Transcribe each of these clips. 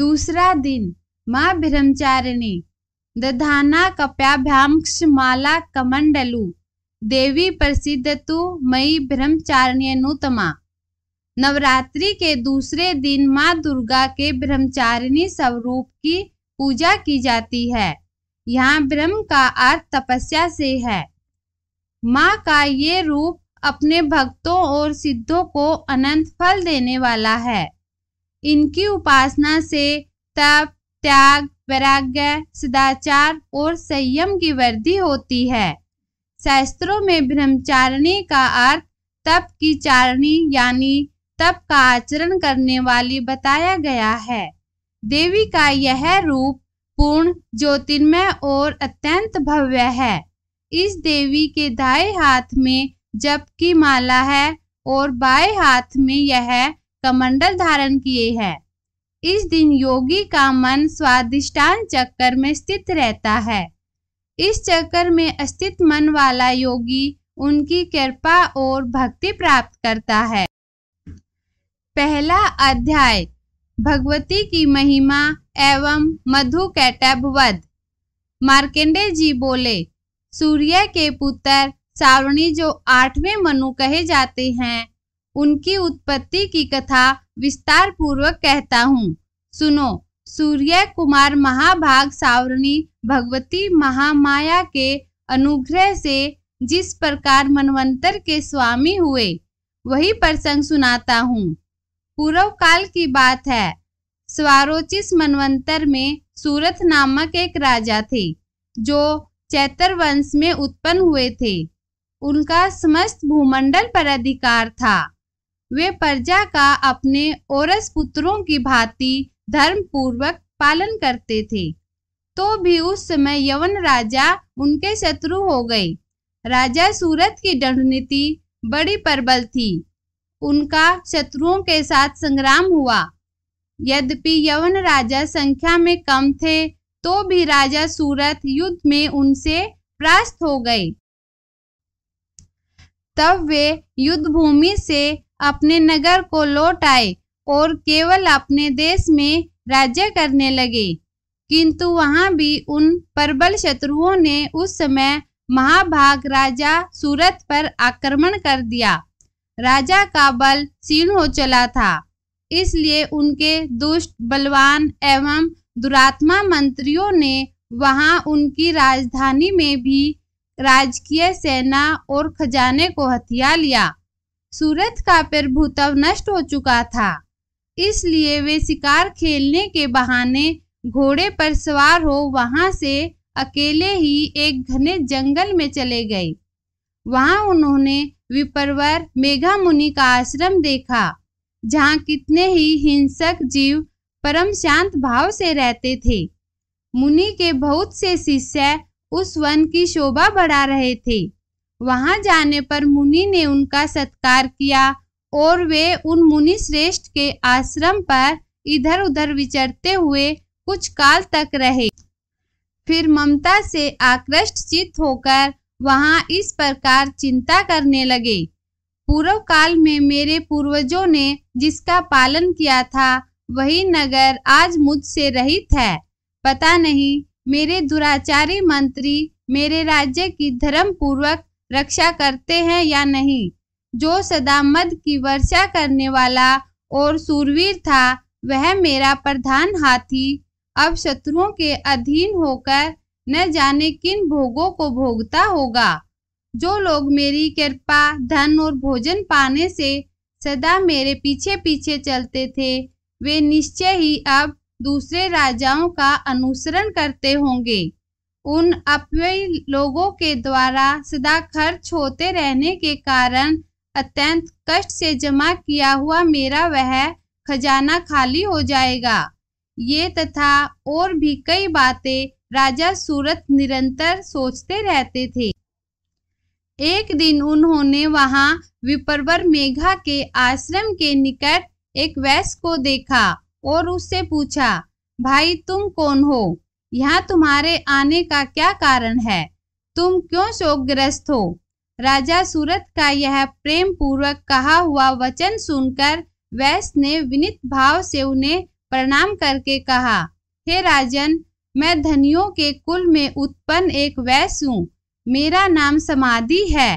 दूसरा दिन माँ ब्रह्मचारिणी दधाना माला कमंडलु देवी प्रसिद्ध तु मई नुतमा नवरात्रि के दूसरे दिन माँ दुर्गा के ब्रह्मचारिणी स्वरूप की पूजा की जाती है यहाँ ब्रह्म का अर्थ तपस्या से है माँ का ये रूप अपने भक्तों और सिद्धों को अनंत फल देने वाला है इनकी उपासना से तप त्याग वैराग्य सदाचार और संयम की वृद्धि होती है शास्त्रों में ब्रह्मचारिणी का अर्थ तप की चारणी यानी तप का आचरण करने वाली बताया गया है देवी का यह रूप पूर्ण ज्योतिर्मय और अत्यंत भव्य है इस देवी के दाएं हाथ में जप की माला है और बाएं हाथ में यह कमंडल धारण किए हैं इस दिन योगी का मन स्वादिष्टान चक्कर में स्थित रहता है इस चक्कर में स्थित मन वाला योगी उनकी कृपा और भक्ति प्राप्त करता है पहला अध्याय भगवती की महिमा एवं मधु कैटब वध मार्केंडे जी बोले सूर्य के पुत्र सावणी जो आठवें मनु कहे जाते हैं उनकी उत्पत्ति की कथा विस्तार पूर्वक कहता हूँ सुनो सूर्य कुमार महाभाग सावरणी भगवती महामाया के अनुग्रह से जिस प्रकार मनवंतर के स्वामी हुए वही प्रसंग सुनाता हूँ पूर्व काल की बात है स्वारोचिस मनवंतर में सूरत नामक एक राजा थे जो चैतर वंश में उत्पन्न हुए थे उनका समस्त भूमंडल पर अधिकार था वे प्रजा का अपने औरस पुत्रों की भांति धर्म पूर्वक पालन करते थे तो भी उस समय यवन राजा उनके शत्रु हो गए राजा सूरत की दंडनीति बड़ी प्रबल थी उनका शत्रुओं के साथ संग्राम हुआ यद्यपि यवन राजा संख्या में कम थे तो भी राजा सूरत युद्ध में उनसे परास्त हो गए तब वे युद्ध भूमि से अपने नगर को लौट आए और केवल अपने देश में राज्य करने लगे किंतु वहां भी उन प्रबल शत्रुओं ने उस समय महाभाग राजा सूरत पर आक्रमण कर दिया राजा का बल क्षीण हो चला था इसलिए उनके दुष्ट बलवान एवं दुरात्मा मंत्रियों ने वहां उनकी राजधानी में भी राजकीय सेना और खजाने को हथिया लिया सूरत का प्रभुत्व नष्ट हो चुका था इसलिए वे शिकार खेलने के बहाने घोड़े पर सवार हो वहां से अकेले ही एक घने जंगल में चले गए वहां उन्होंने विपरवर मेघा मुनि का आश्रम देखा जहां कितने ही हिंसक जीव परम शांत भाव से रहते थे मुनि के बहुत से शिष्य उस वन की शोभा बढ़ा रहे थे वहां जाने पर मुनि ने उनका सत्कार किया और वे उन मुनि श्रेष्ठ के आश्रम पर इधर उधर विचरते हुए कुछ काल तक रहे फिर ममता से आकृष्ट चित होकर वहां इस प्रकार चिंता करने लगे पूर्व काल में मेरे पूर्वजों ने जिसका पालन किया था वही नगर आज मुझसे रहित है पता नहीं मेरे दुराचारी मंत्री मेरे राज्य की धर्म पूर्वक रक्षा करते हैं या नहीं जो सदा मद की वर्षा करने वाला और सूरवीर था वह मेरा प्रधान हाथी अब शत्रुओं के अधीन होकर न जाने किन भोगों को भोगता होगा जो लोग मेरी कृपा धन और भोजन पाने से सदा मेरे पीछे पीछे चलते थे वे निश्चय ही अब दूसरे राजाओं का अनुसरण करते होंगे उन अपव्ययी लोगों के द्वारा सदा खर्च होते रहने के कारण अत्यंत कष्ट से जमा किया हुआ मेरा वह खजाना खाली हो जाएगा ये तथा और भी कई बातें राजा सूरत निरंतर सोचते रहते थे एक दिन उन्होंने वहां विपरवर मेघा के आश्रम के निकट एक वैश्य को देखा और उससे पूछा भाई तुम कौन हो यहाँ तुम्हारे आने का क्या कारण है तुम क्यों शोकग्रस्त हो राजा सूरत का यह प्रेम पूर्वक कहा हुआ वचन सुनकर वैश्य ने विनित भाव से उन्हें प्रणाम करके कहा हे राजन मैं धनियों के कुल में उत्पन्न एक वैश्य हूँ मेरा नाम समाधि है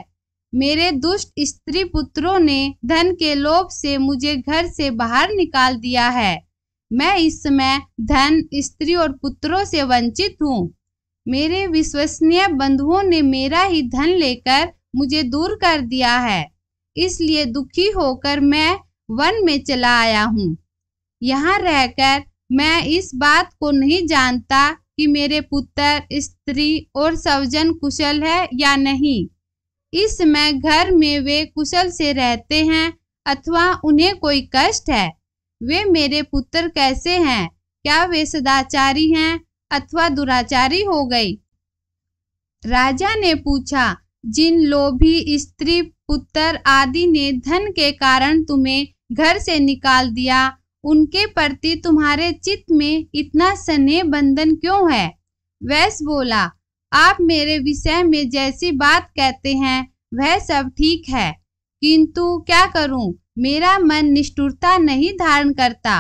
मेरे दुष्ट स्त्री पुत्रों ने धन के लोभ से मुझे घर से बाहर निकाल दिया है मैं इस समय धन स्त्री और पुत्रों से वंचित हूँ मेरे विश्वसनीय बंधुओं ने मेरा ही धन लेकर मुझे दूर कर दिया है इसलिए दुखी होकर मैं वन में चला आया हूँ यहाँ रहकर मैं इस बात को नहीं जानता कि मेरे पुत्र स्त्री और सवजन कुशल है या नहीं इस समय घर में वे कुशल से रहते हैं अथवा उन्हें कोई कष्ट है वे मेरे पुत्र कैसे हैं क्या वे सदाचारी हैं अथवा दुराचारी हो गई राजा ने पूछा जिन लोभी स्त्री पुत्र आदि ने धन के कारण तुम्हें घर से निकाल दिया उनके प्रति तुम्हारे चित्त में इतना स्नेह बंधन क्यों है वैस बोला आप मेरे विषय में जैसी बात कहते हैं वह सब ठीक है किंतु क्या करूं मेरा मन निष्ठुरता नहीं धारण करता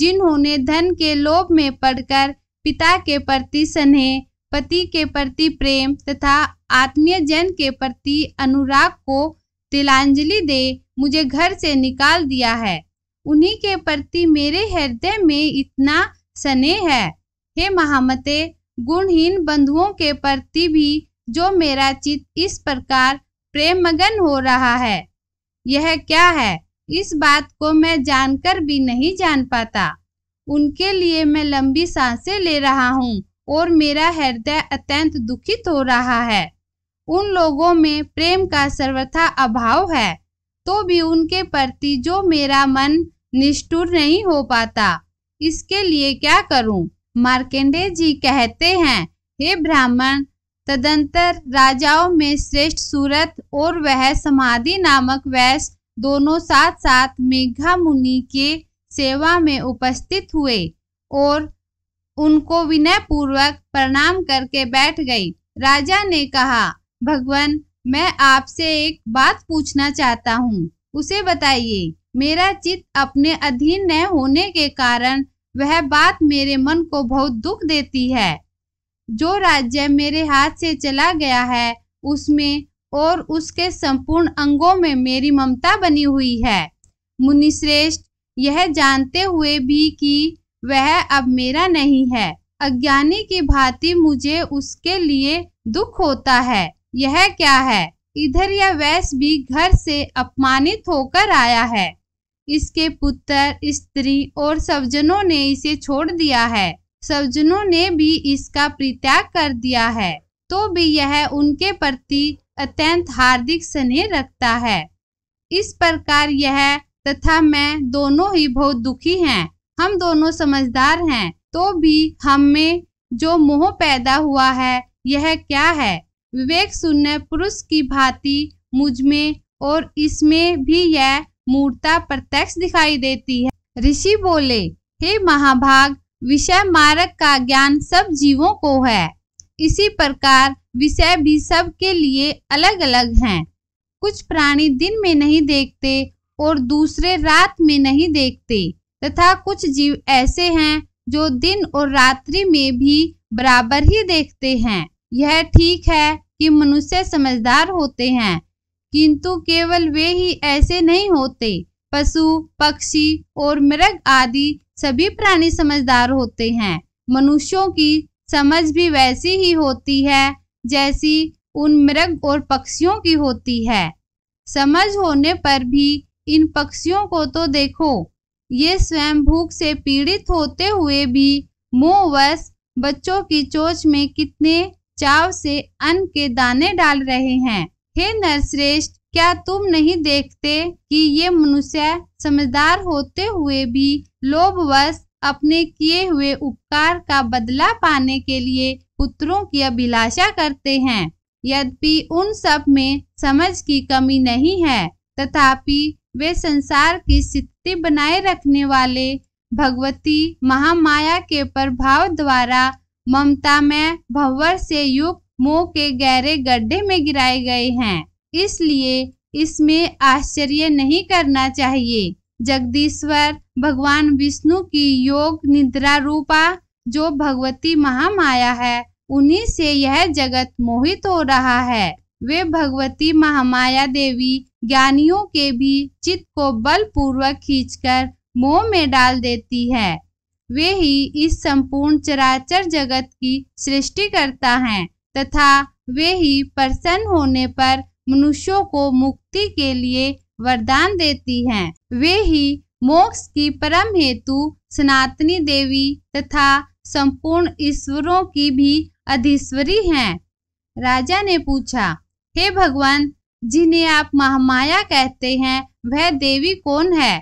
जिन्होंने धन के लोभ में पड़कर पिता के प्रति स्नेह पति के प्रति प्रेम तथा आत्मीय जन के प्रति अनुराग को तिलांजलि दे मुझे घर से निकाल दिया है उन्हीं के प्रति मेरे हृदय में इतना स्नेह है हे महामते गुणहीन बंधुओं के प्रति भी जो मेरा चित इस प्रकार प्रेम मगन हो रहा है यह क्या है इस बात को मैं जानकर भी नहीं जान पाता उनके लिए मैं लंबी सांसें ले रहा हूँ और मेरा हृदय अत्यंत दुखित हो रहा है उन लोगों में प्रेम का सर्वथा अभाव है तो भी उनके प्रति जो मेरा मन निष्ठुर नहीं हो पाता इसके लिए क्या करूं? मार्केंडे जी कहते हैं हे ब्राह्मण तदंतर राजाओं में श्रेष्ठ सूरत और वह समाधि नामक वैश्य दोनों साथ साथ मेघा मुनि के सेवा में उपस्थित हुए और उनको विनय पूर्वक प्रणाम करके बैठ गई राजा ने कहा भगवान मैं आपसे एक बात पूछना चाहता हूँ उसे बताइए मेरा चित अपने अधीन न होने के कारण वह बात मेरे मन को बहुत दुख देती है जो राज्य मेरे हाथ से चला गया है उसमें और उसके संपूर्ण अंगों में मेरी ममता बनी हुई है मुनिश्रेष्ठ यह जानते हुए भी कि वह अब मेरा नहीं है अज्ञानी की भांति मुझे उसके लिए दुख होता है यह क्या है इधर यह वैश्य भी घर से अपमानित होकर आया है इसके पुत्र स्त्री और सवजनों ने इसे छोड़ दिया है सवजनों ने भी इसका परित्याग कर दिया है तो भी यह उनके प्रति अत्यंत हार्दिक स्नेह रखता है इस प्रकार यह तथा मैं दोनों ही बहुत दुखी हैं हम दोनों समझदार हैं तो भी हम में जो मोह पैदा हुआ है यह क्या है विवेक शून्य पुरुष की भांति मुझमें और इसमें भी यह मूर्ता प्रत्यक्ष दिखाई देती है ऋषि बोले हे महाभाग विषय मारक का ज्ञान सब जीवों को है इसी प्रकार विषय भी सबके लिए अलग अलग हैं कुछ प्राणी दिन में नहीं देखते और दूसरे रात में नहीं देखते तथा कुछ जीव ऐसे हैं जो दिन और रात्रि में भी बराबर ही देखते हैं यह ठीक है कि मनुष्य समझदार होते हैं किंतु केवल वे ही ऐसे नहीं होते पशु पक्षी और मृग आदि सभी प्राणी समझदार होते हैं मनुष्यों की समझ भी वैसी ही होती है जैसी उन मृग और पक्षियों की होती है समझ होने पर भी इन पक्षियों को तो देखो ये स्वयं भूख से पीड़ित होते हुए भी मोहवश बच्चों की चोच में कितने चाव से अन्न के दाने डाल रहे हैं हे नरश्रेष्ठ क्या तुम नहीं देखते कि ये मनुष्य समझदार होते हुए भी लोभवश अपने किए हुए उपकार का बदला पाने के लिए पुत्रों की अभिलाषा करते हैं यद्यपि उन सब में समझ की कमी नहीं है तथापि वे संसार की स्थिति बनाए रखने वाले भगवती महामाया के प्रभाव द्वारा ममता में भवर से युक्त मोह के गहरे गड्ढे में गिराए गए हैं इसलिए इसमें आश्चर्य नहीं करना चाहिए जगदीश्वर भगवान विष्णु की योग निद्रा रूपा जो भगवती महामाया है उन्हीं से यह जगत मोहित हो रहा है वे भगवती महामाया देवी ज्ञानियों के भी चित्त को बलपूर्वक खींचकर मोह में डाल देती है वे ही इस संपूर्ण चराचर जगत की सृष्टि करता है तथा वे ही प्रसन्न होने पर मनुष्यों को मुक्ति के लिए वरदान देती हैं। वे ही मोक्ष की परम हेतु सनातनी देवी तथा संपूर्ण ईश्वरों की भी अधीश्वरी हैं राजा ने पूछा हे भगवान जिन्हें आप महामाया कहते हैं वह देवी कौन है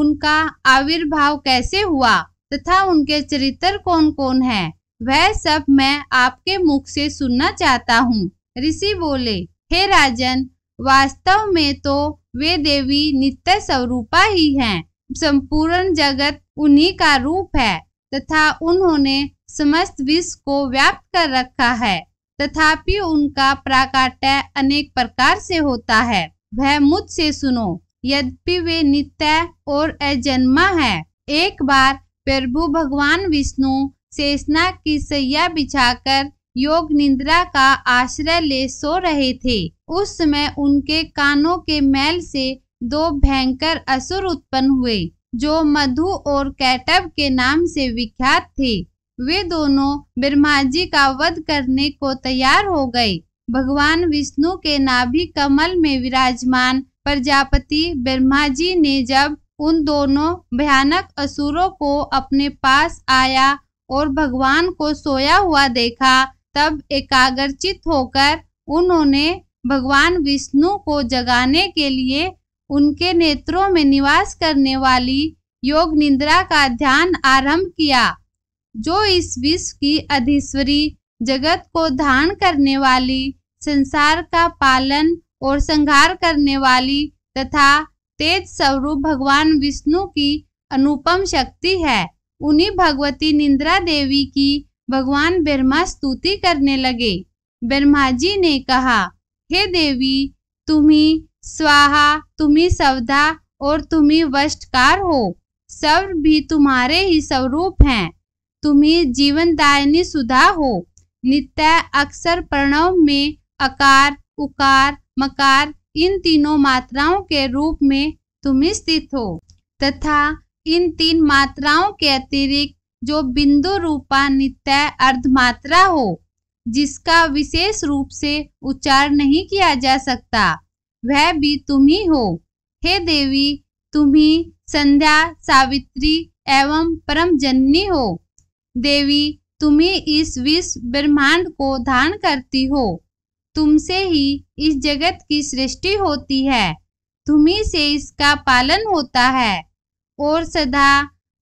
उनका आविर्भाव कैसे हुआ तथा उनके चरित्र कौन कौन है वह सब मैं आपके मुख से सुनना चाहता हूँ ऋषि बोले हे राजन वास्तव में तो वे देवी नित्य स्वरूपा ही हैं संपूर्ण जगत उन्हीं का रूप है तथा उन्होंने समस्त विश्व को व्याप्त कर रखा है तथापि उनका प्राकाट्य अनेक प्रकार से होता है वह मुझसे सुनो यद्यपि वे नित्य और अजन्मा है एक बार प्रभु भगवान विष्णु शेषनाग की सैया बिछाकर योग निंद्रा का आश्रय ले सो रहे थे उस समय उनके कानों के मैल से दो भयंकर असुर उत्पन्न हुए जो मधु और कैटब के नाम से विख्यात थे वे दोनों ब्रह्मा जी का वध करने को तैयार हो गए भगवान विष्णु के नाभि कमल में विराजमान प्रजापति ब्रह्मा जी ने जब उन दोनों भयानक असुरों को अपने पास आया और भगवान को सोया हुआ देखा तब एकाग्रचित होकर उन्होंने भगवान विष्णु को जगाने के लिए उनके नेत्रों में निवास करने वाली योग निंद्रा का ध्यान आरंभ किया जो इस विश्व की अधीश्वरी जगत को धारण करने वाली संसार का पालन और संहार करने वाली तथा तेज स्वरूप भगवान विष्णु की अनुपम शक्ति है उन्हीं भगवती निंद्रा देवी की भगवान ब्रह्मा स्तुति करने लगे ब्रह्मा जी ने कहा हे देवी तुम्ही स्वाहा तुम्ही सवधा और तुम्ही वष्टकार हो सब भी तुम्हारे ही स्वरूप हैं तुम्ही जीवनदायिनी सुधा हो नित्य अक्षर प्रणव में अकार उकार मकार इन तीनों मात्राओं के रूप में तुम्हें स्थित हो तथा इन तीन मात्राओं के अतिरिक्त जो बिंदु रूपा नित्य अर्धमात्रा हो जिसका विशेष रूप से उच्चार नहीं किया जा सकता वह भी तुम ही हो हे देवी तुम ही संध्या सावित्री एवं परम जननी हो देवी तुम्हें इस विश्व ब्रह्मांड को धारण करती हो तुमसे ही इस जगत की सृष्टि होती है तुम्ही से इसका पालन होता है और सदा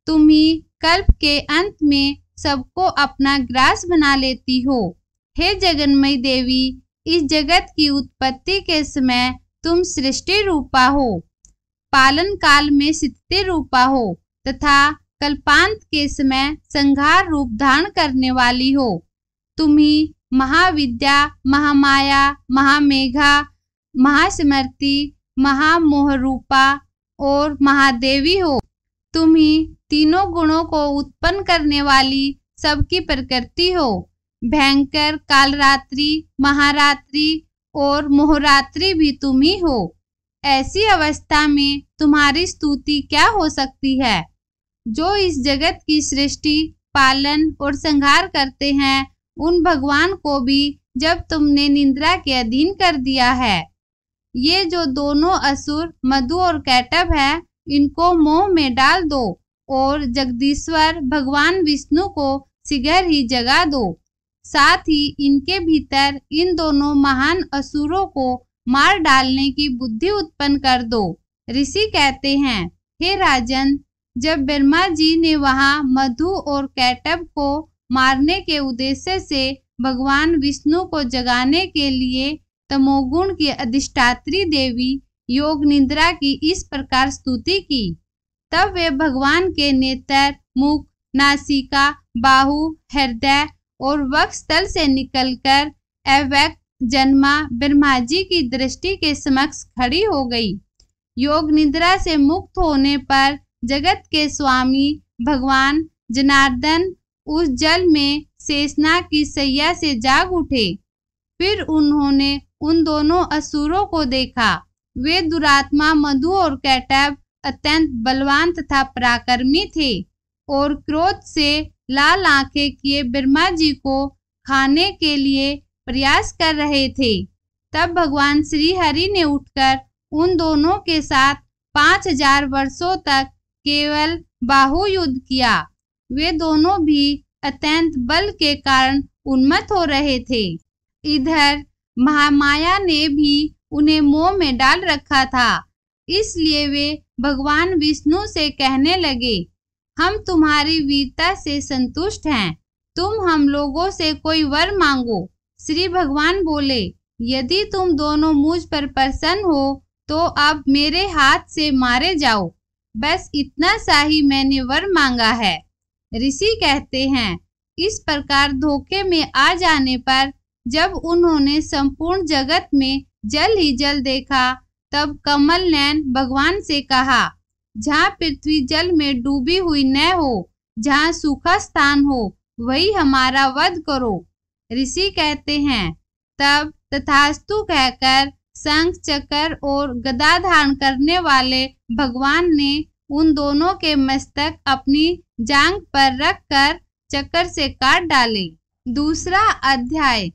तुम्ही कल्प के अंत में सबको अपना ग्रास बना लेती हो हे जगन्मय देवी इस जगत की उत्पत्ति के समय तुम सृष्टि रूपा हो पालन काल में सिद्धि रूपा हो तथा कल्पांत के समय संघार रूप धारण करने वाली हो तुम ही महाविद्या महामाया महामेघा महासमृति महामोह रूपा और महादेवी हो तुम ही तीनों गुणों को उत्पन्न करने वाली सबकी प्रकृति हो भयंकर कालरात्रि महारात्रि और मोहरात्रि भी तुम ही हो ऐसी अवस्था में तुम्हारी स्तुति क्या हो सकती है जो इस जगत की सृष्टि पालन और संहार करते हैं उन भगवान को भी जब तुमने निंद्रा के अधीन कर दिया है ये जो दोनों असुर मधु और कैटब है इनको मोह में डाल दो और जगदीश्वर भगवान विष्णु को शिघर ही जगा दो साथ ही इनके भीतर इन दोनों महान असुरों को मार डालने की बुद्धि उत्पन्न कर दो ऋषि कहते हैं हे राजन जब ब्रह्मा जी ने वहां मधु और कैटब को मारने के उद्देश्य से भगवान विष्णु को जगाने के लिए तमोगुण की अधिष्ठात्री देवी योग निंद्रा की इस प्रकार स्तुति की तब वे भगवान के नेत्र मुख नासिका बाहु हृदय और वक्ष तल से निकलकर अव्यक्त जन्मा ब्रह्मा जी की दृष्टि के समक्ष खड़ी हो गई योग निद्रा से मुक्त होने पर जगत के स्वामी भगवान जनार्दन उस जल में शेषनाग की सैया से जाग उठे फिर उन्होंने उन दोनों असुरों को देखा वे दुरात्मा मधु और कैटब अत्यंत बलवान तथा पराक्रमी थे और क्रोध से लाल आंखें किए ब्रह्मा जी को खाने के लिए प्रयास कर रहे थे तब भगवान श्री हरि ने उठकर उन दोनों के साथ पाँच हजार वर्षो तक केवल बाहु युद्ध किया वे दोनों भी अत्यंत बल के कारण उन्मत्त हो रहे थे इधर महामाया ने भी उन्हें मोह में डाल रखा था इसलिए वे भगवान विष्णु से कहने लगे हम तुम्हारी वीरता से संतुष्ट हैं तुम हम लोगों से कोई वर मांगो श्री भगवान बोले यदि तुम दोनों मुझ पर प्रसन्न हो तो अब मेरे हाथ से मारे जाओ बस इतना सा ही मैंने वर मांगा है ऋषि कहते हैं इस प्रकार धोखे में आ जाने पर जब उन्होंने संपूर्ण जगत में जल ही जल देखा तब कमल नैन भगवान से कहा जहाँ पृथ्वी जल में डूबी हुई न हो जहाँ सूखा स्थान हो वही हमारा वध करो ऋषि कहते हैं तब तथास्तु कहकर शंख चक्र और गदा धारण करने वाले भगवान ने उन दोनों के मस्तक अपनी जांग पर रख कर चक्कर से काट डाले दूसरा अध्याय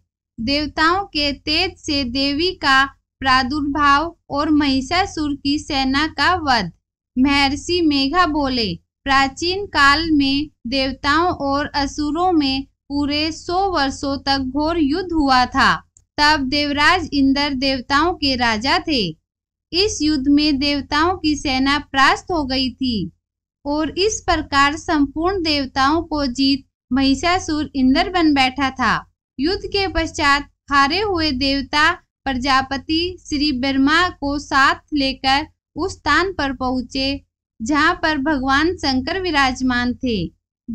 देवताओं के तेज से देवी का प्रादुर्भाव और महिषासुर की सेना का वध महर्षि मेघा बोले प्राचीन काल में देवताओं और असुरों में पूरे सौ वर्षों तक घोर युद्ध हुआ था तब देवराज इंद्र देवताओं के राजा थे इस युद्ध में देवताओं की सेना प्रास्त हो गई थी और इस प्रकार संपूर्ण देवताओं को जीत महिषासुर इंद्र बन बैठा था युद्ध के पश्चात हारे हुए देवता प्रजापति श्री ब्रह्मा को साथ लेकर उस स्थान पर पहुंचे जहां पर भगवान शंकर विराजमान थे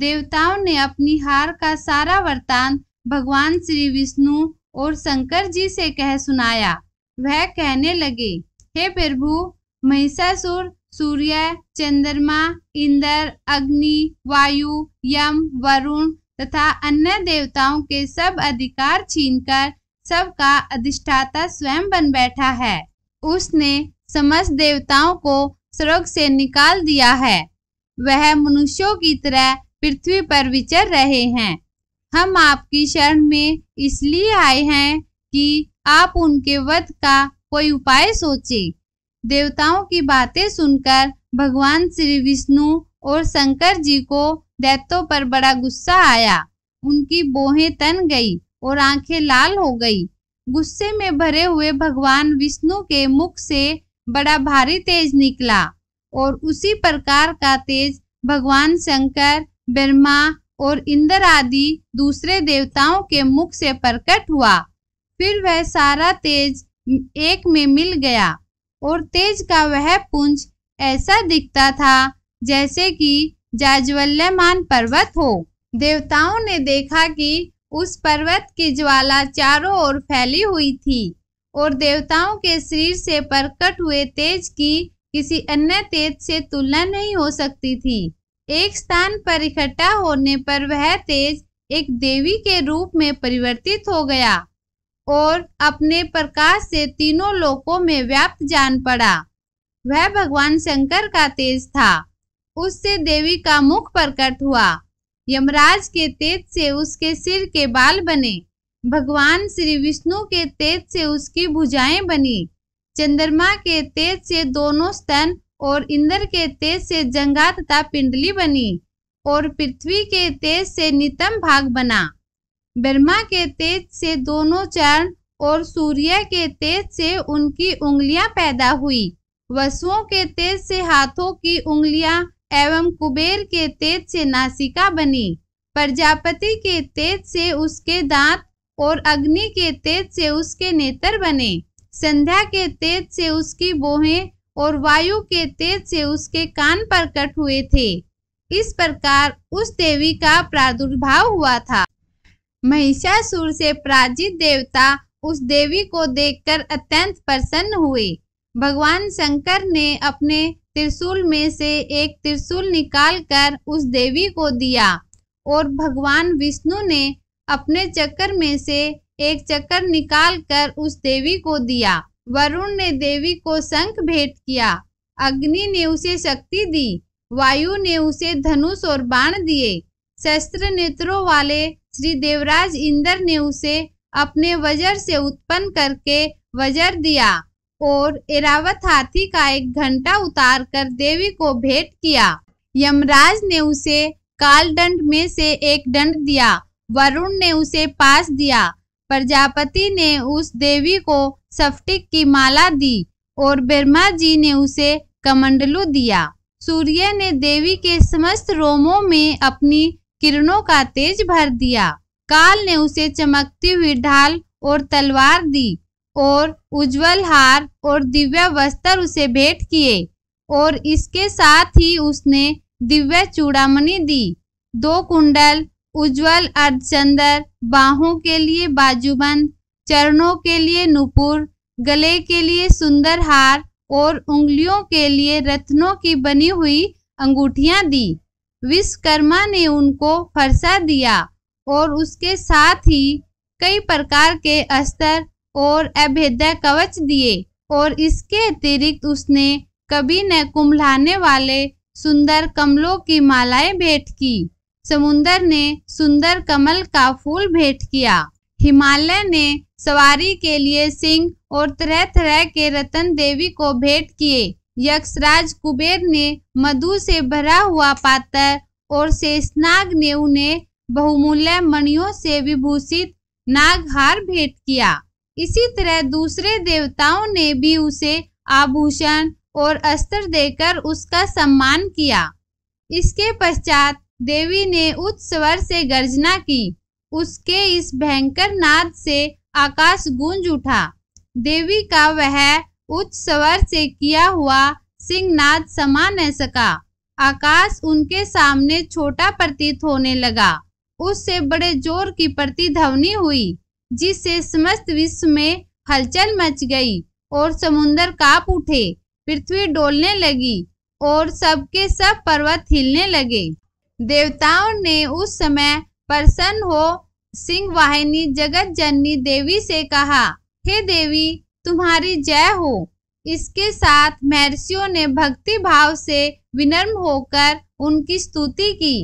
देवताओं ने अपनी हार का सारा वर्तान भगवान श्री विष्णु और शंकर जी से कह सुनाया वह कहने लगे हे प्रभु महिषासुर सूर्य चंद्रमा इंद्र अग्नि वायु यम वरुण तथा अन्य देवताओं के सब अधिकार छीनकर सबका अधिष्ठाता स्वयं बन बैठा है उसने समस्त देवताओं को स्वर्ग से निकाल दिया है वह मनुष्यों की तरह पृथ्वी पर विचर रहे हैं हम आपकी शरण में इसलिए आए हैं कि आप उनके वध का कोई उपाय सोचे देवताओं की बातें सुनकर भगवान श्री विष्णु और शंकर जी को दैत्यों पर बड़ा गुस्सा आया उनकी बोहें तन गई और आंखें लाल हो गई गुस्से में भरे हुए भगवान विष्णु के मुख से बड़ा भारी तेज निकला और उसी प्रकार का तेज भगवान शंकर ब्रह्मा और इंद्र आदि दूसरे देवताओं के मुख से प्रकट हुआ फिर वह सारा तेज एक में मिल गया और तेज का वह पुंज ऐसा दिखता था जैसे कि जाज्वल्यमान पर्वत हो देवताओं ने देखा कि उस पर्वत की ज्वाला चारों ओर फैली हुई थी और देवताओं के शरीर से प्रकट हुए तेज की किसी अन्य तेज से तुलना नहीं हो सकती थी एक स्थान पर इकट्ठा होने पर वह तेज एक देवी के रूप में परिवर्तित हो गया और अपने प्रकाश से तीनों लोकों में व्याप्त जान पड़ा वह भगवान शंकर का तेज था उससे देवी का मुख प्रकट हुआ यमराज के तेज से उसके सिर के बाल बने भगवान श्री विष्णु के तेज से उसकी भुजाएं बनी चंद्रमा के तेज से दोनों स्तन और इंद्र के तेज से जंगा तथा पिंडली बनी और पृथ्वी के तेज से नितम भाग बना ब्रह्मा के तेज से दोनों चरण और सूर्य के तेज से उनकी उंगलियां पैदा हुई वसुओं के तेज से हाथों की उंगलियां एवं कुबेर के तेज से नासिका बनी प्रजापति के तेज से उसके दांत और अग्नि के तेज से उसके नेत्र बने संध्या के तेज से उसकी बोहें और वायु के तेज से उसके कान प्रकट हुए थे इस प्रकार उस देवी का प्रादुर्भाव हुआ था महिषासुर से पराजित देवता उस देवी को देखकर अत्यंत प्रसन्न हुए भगवान शंकर ने अपने त्रिशूल में से एक त्रिशूल निकालकर उस देवी को दिया और भगवान विष्णु ने अपने चक्कर में से एक चक्कर निकाल कर उस देवी को दिया वरुण ने देवी को शंख भेंट किया अग्नि ने उसे शक्ति दी वायु ने उसे धनुष और बाण दिए शस्त्र नेत्रों वाले श्री देवराज इंद्र ने उसे अपने वजर से उत्पन्न करके वजर दिया और एरावत हाथी का एक घंटा उतार कर देवी को भेंट किया यमराज ने उसे काल दंड में से एक दंड दिया वरुण ने उसे पास दिया प्रजापति ने उस देवी को सफ्टिक की माला दी और ब्रह्मा जी ने उसे कमंडलू दिया सूर्य ने देवी के समस्त रोमों में अपनी किरणों का तेज भर दिया काल ने उसे चमकती हुई ढाल और तलवार दी और उज्जवल हार और दिव्य वस्त्र उसे भेंट किए और इसके साथ ही उसने दिव्य चूड़ामणि दी दो कुंडल उज्जवल अर्धचंदर बाहों के लिए बाजूबंद चरणों के लिए नुपुर गले के लिए सुंदर हार और उंगलियों के लिए रत्नों की बनी हुई अंगूठियां दी विश्वकर्मा ने उनको फरसा दिया और उसके साथ ही कई प्रकार के अस्तर और अभेद्य कवच दिए और इसके अतिरिक्त उसने कभी न कुंभलाने वाले सुंदर कमलों की मालाएं भेंट की समुन्दर ने सुंदर कमल का फूल भेंट किया हिमालय ने सवारी के लिए सिंह और तरह तरह के रतन देवी को भेंट किए यक्षराज कुबेर ने मधु से भरा हुआ पात्र और शेषनाग ने उन्हें बहुमूल्य मणियों से विभूषित नागहार भेंट किया इसी तरह दूसरे देवताओं ने भी उसे आभूषण और अस्त्र देकर उसका सम्मान किया इसके पश्चात देवी ने उच्च स्वर से गर्जना की उसके इस भयंकर नाद से आकाश गूंज उठा देवी का वह उच्च स्वर से किया हुआ सिंह नाद समा न सका आकाश उनके सामने छोटा प्रतीत होने लगा उससे बड़े जोर की प्रतिध्वनि हुई जिससे समस्त विश्व में हलचल मच गई और समुन्दर कांप उठे पृथ्वी डोलने लगी और सबके सब पर्वत हिलने लगे देवताओं ने उस समय प्रसन्न हो सिंह वाहिनी जगत जननी देवी से कहा हे देवी तुम्हारी जय हो इसके साथ महर्षियों ने भक्ति भाव से विनम्र होकर उनकी स्तुति की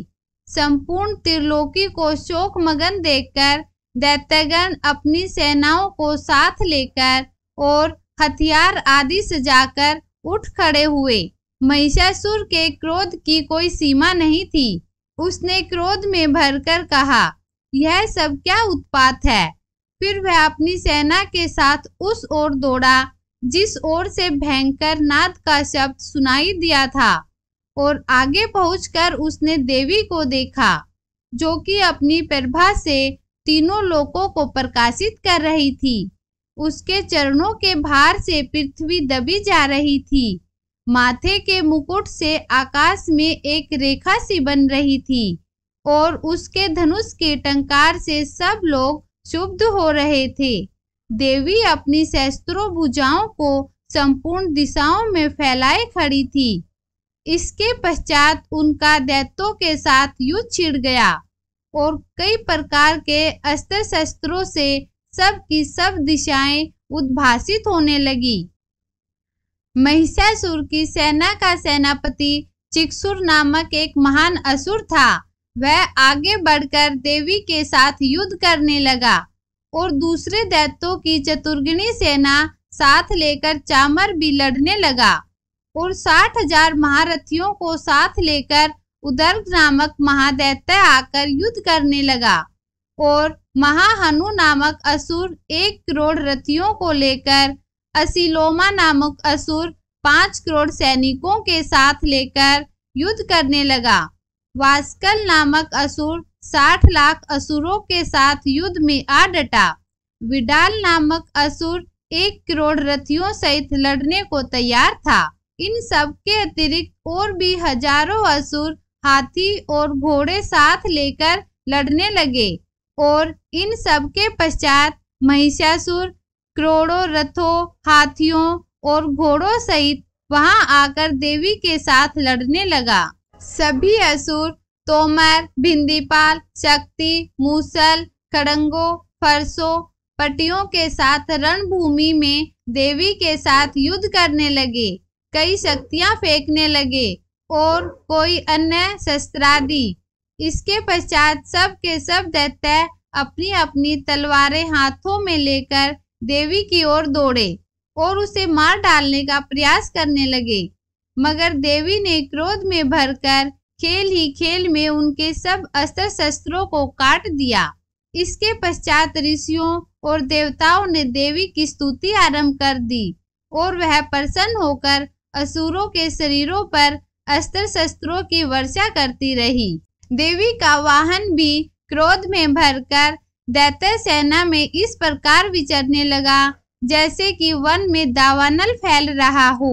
संपूर्ण त्रिलोकी को शोक मगन देखकर दैत्यगण अपनी सेनाओं को साथ लेकर और हथियार आदि सजाकर उठ खड़े हुए महिषासुर के क्रोध की कोई सीमा नहीं थी उसने क्रोध में भरकर कहा यह सब क्या उत्पात है फिर वह अपनी सेना के साथ उस ओर दौड़ा जिस ओर से भयंकर नाद का शब्द सुनाई दिया था और आगे पहुंचकर उसने देवी को देखा जो कि अपनी प्रभा से तीनों लोकों को प्रकाशित कर रही थी उसके चरणों के भार से पृथ्वी दबी जा रही थी माथे के मुकुट से आकाश में एक रेखा सी बन रही थी और उसके धनुष के टंकार से सब लोग शुभ हो रहे थे देवी अपनी शस्त्रों भुजाओं को संपूर्ण दिशाओं में फैलाए खड़ी थी इसके पश्चात उनका दैत्यों के साथ युद्ध छिड़ गया और कई प्रकार के अस्त्र शस्त्रों से सब की सब दिशाएं उद्भासित होने लगी महिषासुर की सेना का सेनापति चिक्सुर नामक एक महान असुर था वह आगे बढ़कर देवी के साथ युद्ध करने लगा और दूसरे दैत्यों की चतुर्गणी सेना साथ लेकर चामर भी लड़ने लगा और साठ हजार महारथियों को साथ लेकर उदर्ग नामक महादैत्य आकर युद्ध करने लगा और महाहनु नामक असुर एक करोड़ रथियों को लेकर असिलोमा नामक असुर पांच करोड़ सैनिकों के साथ लेकर युद्ध करने लगा वास्कल नामक असुर साठ लाख असुरों के साथ युद्ध में आ डटा विडाल नामक असुर एक करोड़ रथियों सहित लड़ने को तैयार था इन सब के अतिरिक्त और भी हजारों असुर हाथी और घोड़े साथ लेकर लड़ने लगे और इन सब के पश्चात महिषासुर करोड़ों रथों हाथियों और घोड़ों सहित वहां आकर देवी के साथ लड़ने लगा सभी असुर तोमर भिंदीपाल शक्ति मूसल खड़ंगों फरसों पटियों के साथ रणभूमि में देवी के साथ युद्ध करने लगे कई शक्तियां फेंकने लगे और कोई अन्य शस्त्रादि इसके पश्चात सब के सब दैत्य अपनी अपनी तलवारें हाथों में लेकर देवी की ओर दौड़े और उसे मार डालने का प्रयास करने लगे मगर देवी ने क्रोध में भरकर खेल ही खेल में उनके सब अस्त्र शस्त्रों को काट दिया इसके पश्चात ऋषियों और देवताओं ने देवी की स्तुति आरंभ कर दी और वह प्रसन्न होकर असुरों के शरीरों पर अस्त्र शस्त्रों की वर्षा करती रही देवी का वाहन भी क्रोध में भरकर दैत्य सेना में इस प्रकार विचरने लगा जैसे कि वन में दावानल फैल रहा हो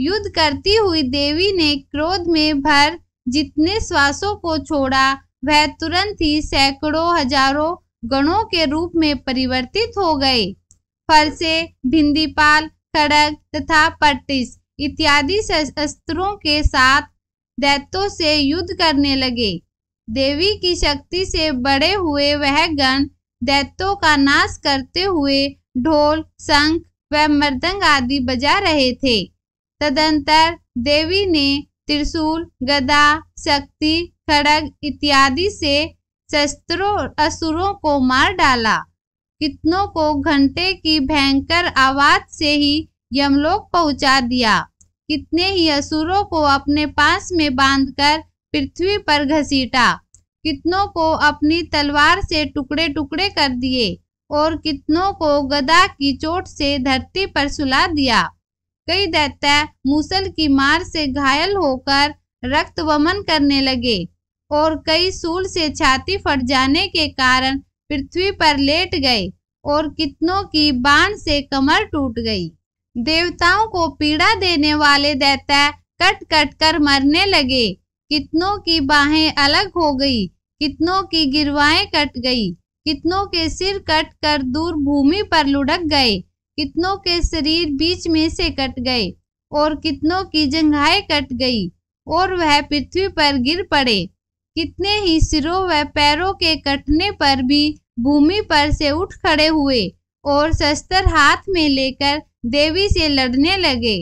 युद्ध करती हुई देवी ने क्रोध में भर जितने श्वासों को छोड़ा वह तुरंत ही सैकड़ों हजारों गणों के रूप में परिवर्तित हो गए फरसे भिंदीपाल खड़ग तथा पट्टिस इत्यादि अस्त्रों के साथ दैत्यों से युद्ध करने लगे देवी की शक्ति से बड़े हुए वह गण दैत्यों का नाश करते हुए ढोल शंख व मृदंग आदि बजा रहे थे तदंतर देवी ने त्रिशूल गदा शक्ति खड़ग इत्यादि से शस्त्रों असुरों को मार डाला कितनों को घंटे की भयंकर आवाज से ही यमलोक पहुंचा दिया कितने ही असुरों को अपने पास में बांधकर पृथ्वी पर घसीटा कितनों को अपनी तलवार से टुकड़े टुकड़े कर दिए और कितनों को गदा की चोट से धरती पर सुला दिया कई दैत्य मूसल की मार से घायल होकर रक्त वमन करने लगे और कई सूल से छाती फट जाने के कारण पृथ्वी पर लेट गए और कितनों की बाण से कमर टूट गई देवताओं को पीड़ा देने वाले दैत्य कट कट कर मरने लगे कितनों की बाहें अलग हो गई कितनों की गिरवाएं कट गई कितनों के सिर कट कर दूर भूमि पर लुढ़क गए कितनों के शरीर बीच में से कट गए और कितनों की जंघाएं कट गई और वह पृथ्वी पर गिर पड़े कितने ही सिरों व पैरों के कटने पर भी भूमि पर से उठ खड़े हुए और शस्त्र हाथ में लेकर देवी से लड़ने लगे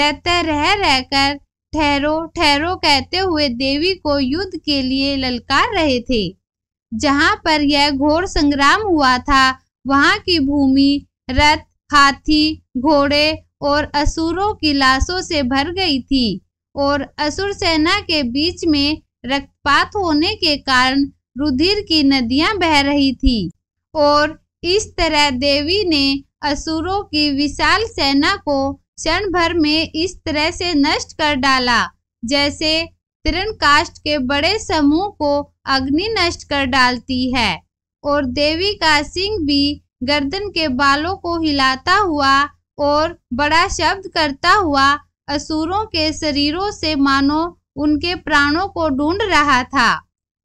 दैत्य रह रहकर ठहरो ठहरो कहते हुए देवी को युद्ध के लिए ललकार रहे थे जहां पर यह घोर संग्राम हुआ था वहां की भूमि रथ हाथी घोड़े और असुरों की लाशों से भर गई थी और असुर सेना के बीच में रक्तपात होने के कारण रुधिर की नदियां बह रही थी और इस तरह देवी ने असुरों की विशाल सेना को क्षण भर में इस तरह से नष्ट कर डाला जैसे तिरण काष्ट के बड़े समूह को अग्नि नष्ट कर डालती है और देवी का सिंह भी गर्दन के बालों को हिलाता हुआ और बड़ा शब्द करता हुआ असुरों के शरीरों से मानो उनके प्राणों को ढूंढ रहा था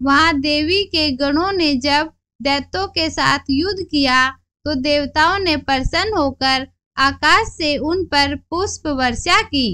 वहां देवी के गणों ने जब दैत्यों के साथ युद्ध किया तो देवताओं ने प्रसन्न होकर आकाश से उन पर पुष्प वर्षा की